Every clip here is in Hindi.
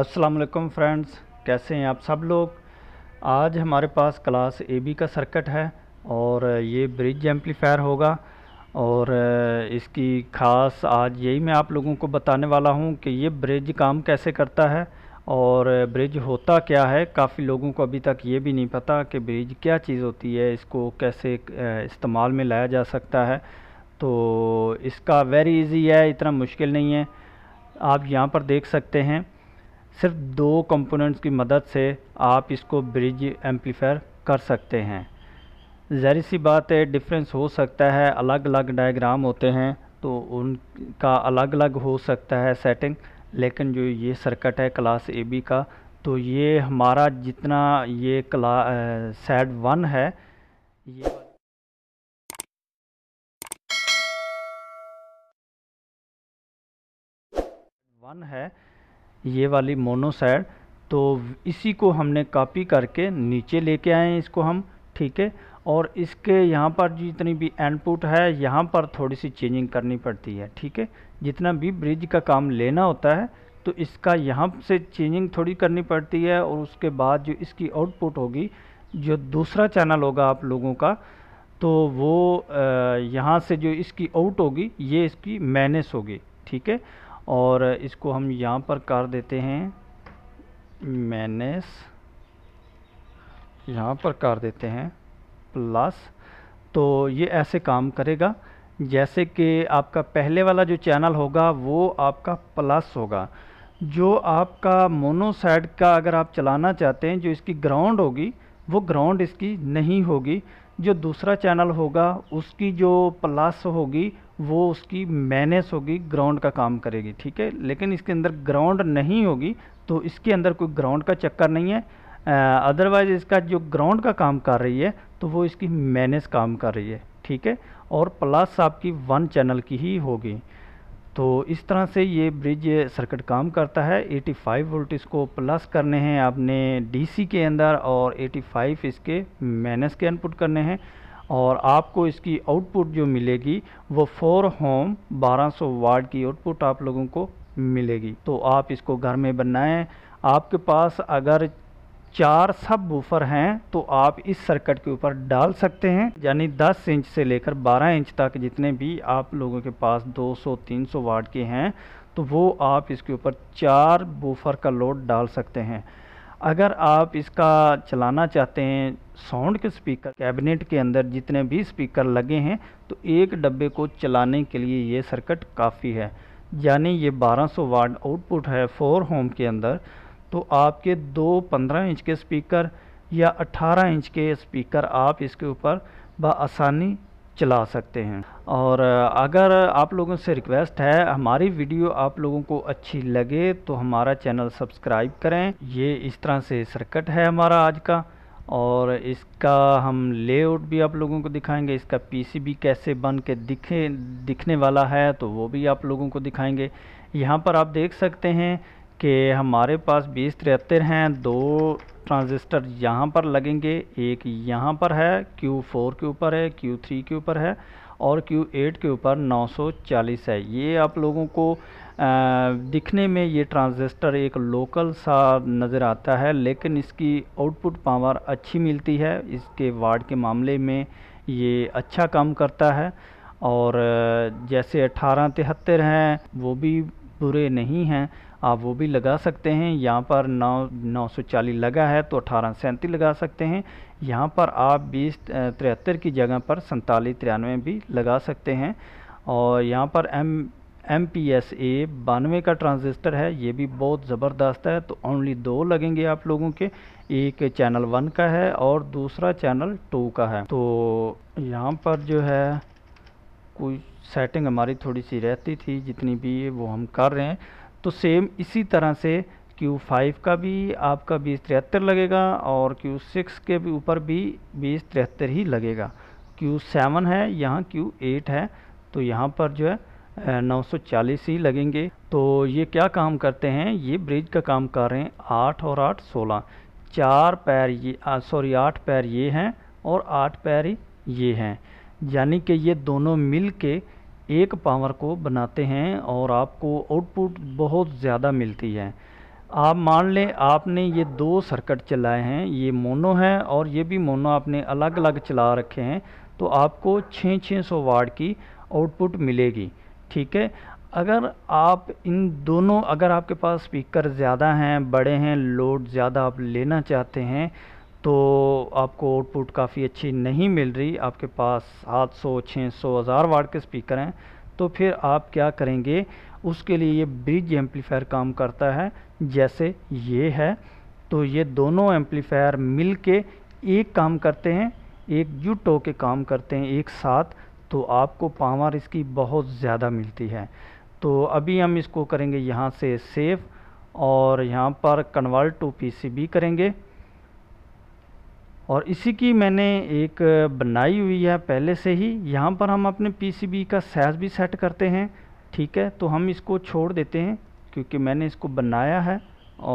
अस्सलाम वालेकुम फ्रेंड्स कैसे हैं आप सब लोग आज हमारे पास क्लास ए बी का सर्किट है और ये ब्रिज एम्पलीफायर होगा और इसकी ख़ास आज यही मैं आप लोगों को बताने वाला हूं कि ये ब्रिज काम कैसे करता है और ब्रिज होता क्या है काफ़ी लोगों को अभी तक ये भी नहीं पता कि ब्रिज क्या चीज़ होती है इसको कैसे इस्तेमाल में लाया जा सकता है तो इसका वेरी इजी है इतना मुश्किल नहीं है आप यहाँ पर देख सकते हैं सिर्फ दो कंपोनेंट्स की मदद से आप इसको ब्रिज एम्पलीफायर कर सकते हैं जहरी सी बात है डिफरेंस हो सकता है अलग अलग डायग्राम होते हैं तो उनका अलग अलग हो सकता है सेटिंग लेकिन जो ये सर्किट है क्लास ए बी का तो ये हमारा जितना ये क्ला सेट वन है ये वन है ये वाली मोनोसाइड तो इसी को हमने कॉपी करके नीचे लेके आए हैं इसको हम ठीक है और इसके यहाँ पर जितनी भी इनपुट है यहाँ पर थोड़ी सी चेंजिंग करनी पड़ती है ठीक है जितना भी ब्रिज का काम लेना होता है तो इसका यहाँ से चेंजिंग थोड़ी करनी पड़ती है और उसके बाद जो इसकी आउटपुट होगी जो दूसरा चैनल होगा आप लोगों का तो वो यहाँ से जो इसकी आउट होगी ये इसकी मैनेस होगी ठीक है और इसको हम यहाँ पर कर देते हैं मैनेस यहाँ पर कर देते हैं प्लस तो ये ऐसे काम करेगा जैसे कि आपका पहले वाला जो चैनल होगा वो आपका प्लस होगा जो आपका मोनोसाइड का अगर आप चलाना चाहते हैं जो इसकी ग्राउंड होगी वो ग्राउंड इसकी नहीं होगी जो दूसरा चैनल होगा उसकी जो प्लस होगी वो उसकी मैनेस होगी ग्राउंड का काम करेगी ठीक है लेकिन इसके अंदर ग्राउंड नहीं होगी तो इसके अंदर कोई ग्राउंड का चक्कर नहीं है अदरवाइज़ इसका जो ग्राउंड का काम कर रही है तो वो इसकी मैनेस काम कर रही है ठीक है और प्लस आपकी वन चैनल की ही होगी तो इस तरह से ये ब्रिज सर्किट काम करता है 85 फाइव वोल्ट इसको प्लस करने हैं आपने डीसी के अंदर और 85 इसके मैनेस के इनपुट करने हैं और आपको इसकी आउटपुट जो मिलेगी वो फोर होम 1200 वार्ड की आउटपुट आप लोगों को मिलेगी तो आप इसको घर में बनाएं आपके पास अगर चार सब बूफर हैं तो आप इस सर्किट के ऊपर डाल सकते हैं यानी 10 इंच से लेकर 12 इंच तक जितने भी आप लोगों के पास 200-300 वार्ड के हैं तो वो आप इसके ऊपर चार बूफर का लोड डाल सकते हैं अगर आप इसका चलाना चाहते हैं साउंड के स्पीकर कैबिनेट के अंदर जितने भी स्पीकर लगे हैं तो एक डब्बे को चलाने के लिए ये सर्किट काफ़ी है यानी ये 1200 वार्ड आउटपुट है फोर होम के अंदर तो आपके दो 15 इंच के स्पीकर या 18 इंच के स्पीकर आप इसके ऊपर बसानी चला सकते हैं और अगर आप लोगों से रिक्वेस्ट है हमारी वीडियो आप लोगों को अच्छी लगे तो हमारा चैनल सब्सक्राइब करें ये इस तरह से सर्कट है हमारा आज का और इसका हम लेआउट भी आप लोगों को दिखाएंगे इसका पीसीबी कैसे बन के दिखे दिखने वाला है तो वो भी आप लोगों को दिखाएंगे यहाँ पर आप देख सकते हैं कि हमारे पास बीस तिहत्तर हैं दो ट्रांजिस्टर यहाँ पर लगेंगे एक यहाँ पर है Q4 के ऊपर है Q3 के ऊपर है और Q8 के ऊपर 940 है ये आप लोगों को आ, दिखने में ये ट्रांजिस्टर एक लोकल सा नज़र आता है लेकिन इसकी आउटपुट पावर अच्छी मिलती है इसके वार्ड के मामले में ये अच्छा काम करता है और जैसे अठारह तिहत्तर हैं वो भी बुरे नहीं हैं आप वो भी लगा सकते हैं यहाँ पर नौ नौ सौ चालीस लगा है तो अठारह सैंतीस लगा सकते हैं यहाँ पर आप बीस तिहत्तर की जगह पर सैंतालीस तिरानवे भी लगा सकते हैं और यहाँ पर M M P S A बानवे का ट्रांजिस्टर है ये भी बहुत ज़बरदस्त है तो ओनली दो लगेंगे आप लोगों के एक चैनल वन का है और दूसरा चैनल टू का है तो यहाँ पर जो है कोई सेटिंग हमारी थोड़ी सी रहती थी जितनी भी वो हम कर रहे हैं तो सेम इसी तरह से Q5 का भी आपका बीस तिहत्तर लगेगा और Q6 के भी ऊपर भी बीस तिहत्तर ही लगेगा Q7 है यहाँ Q8 है तो यहाँ पर जो है 940 ही लगेंगे तो ये क्या काम करते हैं ये ब्रिज का काम कर रहे हैं आठ और आठ सोलह चार पैर ये सॉरी आठ पैर ये हैं और आठ पैर ये हैं यानी कि ये दोनों मिल के एक पावर को बनाते हैं और आपको आउटपुट बहुत ज़्यादा मिलती है आप मान लें आपने ये दो सर्किट चलाए हैं ये मोनो है और ये भी मोनो आपने अलग अलग चला रखे हैं तो आपको छः छः सौ वाट की आउटपुट मिलेगी ठीक है अगर आप इन दोनों अगर आपके पास स्पीकर ज़्यादा हैं बड़े हैं लोड ज़्यादा आप लेना चाहते हैं तो आपको आउटपुट काफ़ी अच्छी नहीं मिल रही आपके पास 700, 600, हज़ार वाट के स्पीकर हैं तो फिर आप क्या करेंगे उसके लिए ये ब्रिज एम्पलीफायर काम करता है जैसे ये है तो ये दोनों एम्पलीफायर मिल के एक काम करते हैं एक जुट के काम करते हैं एक साथ तो आपको पावर इसकी बहुत ज़्यादा मिलती है तो अभी हम इसको करेंगे यहाँ से सेव और यहाँ पर कन्वर्ट टू पीसीबी करेंगे और इसी की मैंने एक बनाई हुई है पहले से ही यहाँ पर हम अपने पीसीबी का साइज़ भी सेट करते हैं ठीक है तो हम इसको छोड़ देते हैं क्योंकि मैंने इसको बनाया है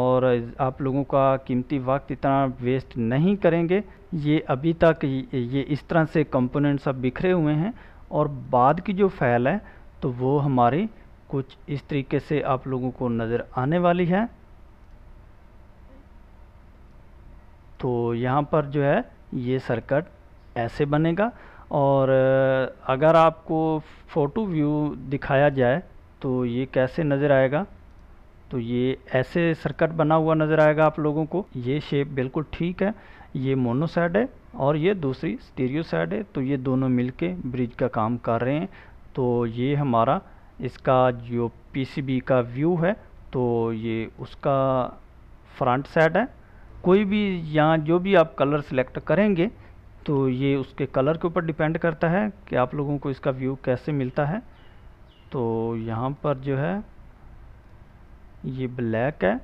और आप लोगों का कीमती वक्त इतना वेस्ट नहीं करेंगे ये अभी तक ये इस तरह से कंपोनेंट सब बिखरे हुए हैं और बाद की जो फाइल है तो वो हमारी कुछ इस तरीके से आप लोगों को नज़र आने वाली है तो यहाँ पर जो है ये सर्कट ऐसे बनेगा और अगर आपको फ़ोटो व्यू दिखाया जाए तो ये कैसे नज़र आएगा तो ये ऐसे सर्कट बना हुआ नज़र आएगा आप लोगों को ये शेप बिल्कुल ठीक है ये मोनो साइड है और ये दूसरी स्टीरियो साइड है तो ये दोनों मिलके ब्रिज का काम कर रहे हैं तो ये हमारा इसका जो पीसीबी का व्यू है तो ये उसका फ्रंट साइड है कोई भी यहाँ जो भी आप कलर सेलेक्ट करेंगे तो ये उसके कलर के ऊपर डिपेंड करता है कि आप लोगों को इसका व्यू कैसे मिलता है तो यहाँ पर जो है ये ब्लैक है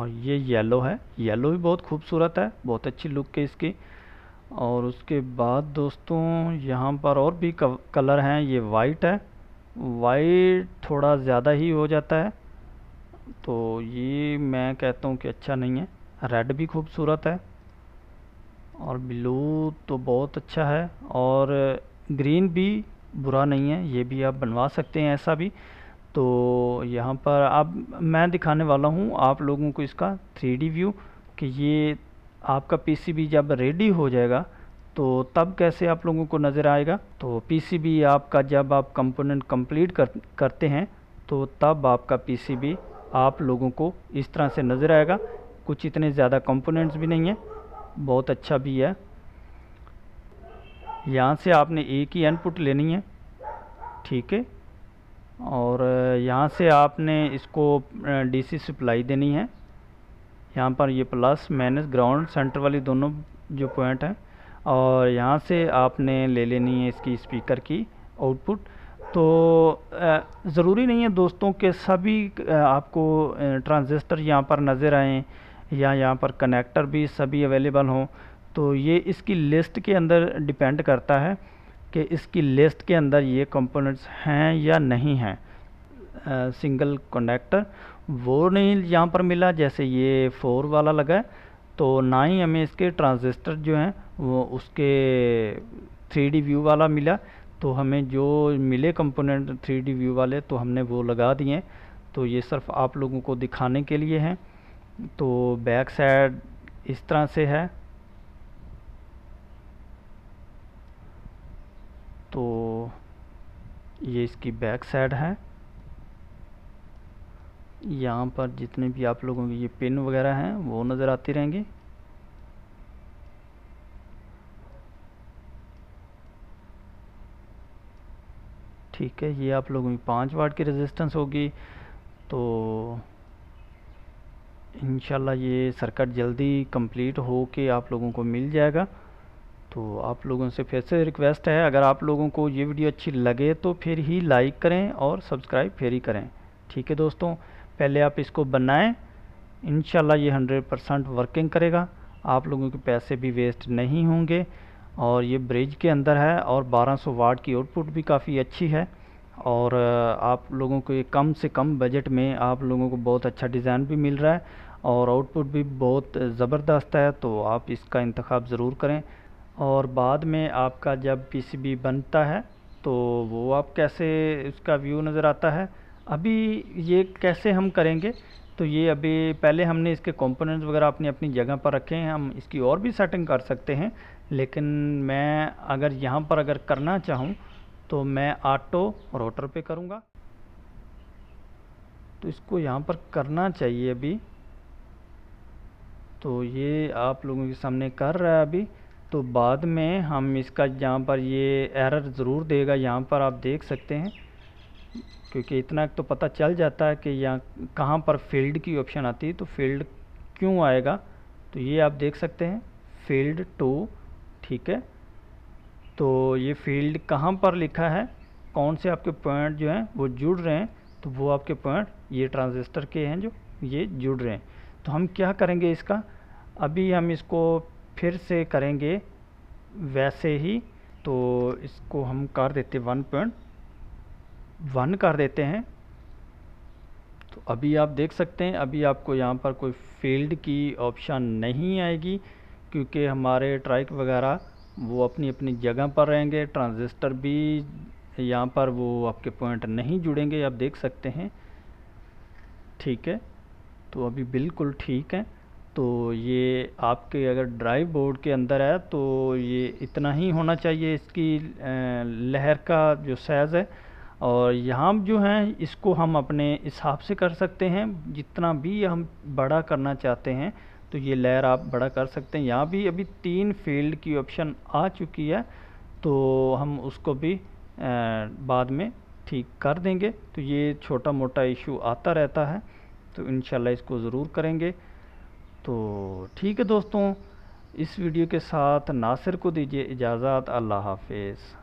और ये येलो है येलो भी बहुत खूबसूरत है बहुत अच्छी लुक है इसकी और उसके बाद दोस्तों यहाँ पर और भी कलर हैं ये वाइट है वाइट थोड़ा ज़्यादा ही हो जाता है तो ये मैं कहता हूँ कि अच्छा नहीं है रेड भी खूबसूरत है और ब्लू तो बहुत अच्छा है और ग्रीन भी बुरा नहीं है ये भी आप बनवा सकते हैं ऐसा भी तो यहाँ पर अब मैं दिखाने वाला हूँ आप लोगों को इसका थ्री व्यू कि ये आपका पीसीबी जब रेडी हो जाएगा तो तब कैसे आप लोगों को नज़र आएगा तो पीसीबी आपका जब आप कंपोनेंट कंप्लीट कर, करते हैं तो तब आपका पीसीबी आप लोगों को इस तरह से नज़र आएगा कुछ इतने ज़्यादा कंपोनेंट्स भी नहीं है बहुत अच्छा भी है यहाँ से आपने एक ही इनपुट लेनी है ठीक है और यहाँ से आपने इसको डीसी सप्लाई देनी है यहाँ पर ये प्लस माइनस ग्राउंड सेंटर वाली दोनों जो पॉइंट हैं और यहाँ से आपने ले लेनी है इसकी स्पीकर की आउटपुट तो ज़रूरी नहीं है दोस्तों के सभी आपको ट्रांजिस्टर यहाँ पर नज़र आएँ या यहाँ पर कनेक्टर भी सभी अवेलेबल हों तो ये इसकी लिस्ट के अंदर डिपेंड करता है कि इसकी लिस्ट के अंदर ये कंपोनेंट्स हैं या नहीं हैं सिंगल कनेक्टर वो नहीं यहाँ पर मिला जैसे ये फोर वाला लगा है तो ना ही हमें इसके ट्रांजिस्टर जो हैं वो उसके थ्री व्यू वाला मिला तो हमें जो मिले कंपोनेंट थ्री डी व्यू वाले तो हमने वो लगा दिए तो ये सिर्फ आप लोगों को दिखाने के लिए हैं तो बैक साइड इस तरह से है तो ये इसकी बैक साइड है यहाँ पर जितने भी आप लोगों के ये पिन वगैरह हैं वो नज़र आती रहेंगी ठीक है ये आप लोगों की पाँच वाट की रेजिस्टेंस होगी तो इन ये सर्किट जल्दी कंप्लीट हो के आप लोगों को मिल जाएगा तो आप लोगों से फिर से रिक्वेस्ट है अगर आप लोगों को ये वीडियो अच्छी लगे तो फिर ही लाइक करें और सब्सक्राइब फिर ही करें ठीक है दोस्तों पहले आप इसको बनाएं इन ये हंड्रेड परसेंट वर्किंग करेगा आप लोगों के पैसे भी वेस्ट नहीं होंगे और ये ब्रिज के अंदर है और 1200 वाट की आउटपुट भी काफ़ी अच्छी है और आप लोगों को ये कम से कम बजट में आप लोगों को बहुत अच्छा डिज़ाइन भी मिल रहा है और आउटपुट भी बहुत ज़बरदस्त है तो आप इसका इंतखब ज़रूर करें और बाद में आपका जब पीसीबी बनता है तो वो आप कैसे उसका व्यू नज़र आता है अभी ये कैसे हम करेंगे तो ये अभी पहले हमने इसके कंपोनेंट्स वगैरह अपनी अपनी जगह पर रखे हैं हम इसकी और भी सेटिंग कर सकते हैं लेकिन मैं अगर यहाँ पर अगर करना चाहूँ तो मैं ऑटो रोटर पे करूँगा तो इसको यहाँ पर करना चाहिए अभी तो ये आप लोगों के सामने कर रहा है अभी तो बाद में हम इसका यहाँ पर ये एरर ज़रूर देगा यहाँ पर आप देख सकते हैं क्योंकि इतना तो पता चल जाता है कि यहाँ कहाँ पर फील्ड की ऑप्शन आती है तो फील्ड क्यों आएगा तो ये आप देख सकते हैं फील्ड टू ठीक है तो ये फील्ड कहाँ पर लिखा है कौन से आपके पॉइंट जो हैं वो जुड़ रहे हैं तो वो आपके पॉइंट ये ट्रांजिस्टर के हैं जो ये जुड़ रहे हैं तो हम क्या करेंगे इसका अभी हम इसको फिर से करेंगे वैसे ही तो इसको हम कर देते वन पॉइंट वन कर देते हैं तो अभी आप देख सकते हैं अभी आपको यहाँ पर कोई फील्ड की ऑप्शन नहीं आएगी क्योंकि हमारे ट्राइक वगैरह वो अपनी अपनी जगह पर रहेंगे ट्रांजिस्टर भी यहाँ पर वो आपके पॉइंट नहीं जुड़ेंगे आप देख सकते हैं ठीक है तो अभी बिल्कुल ठीक है तो ये आपके अगर ड्राइव बोर्ड के अंदर है तो ये इतना ही होना चाहिए इसकी लहर का जो साइज़ है और यहाँ जो हैं इसको हम अपने हिसाब से कर सकते हैं जितना भी हम बड़ा करना चाहते हैं तो ये लेयर आप बड़ा कर सकते हैं यहाँ भी अभी तीन फील्ड की ऑप्शन आ चुकी है तो हम उसको भी बाद में ठीक कर देंगे तो ये छोटा मोटा इशू आता रहता है तो इन इसको ज़रूर करेंगे तो ठीक है दोस्तों इस वीडियो के साथ नासिर को दीजिए इजाज़त अल्लाह हाफिज़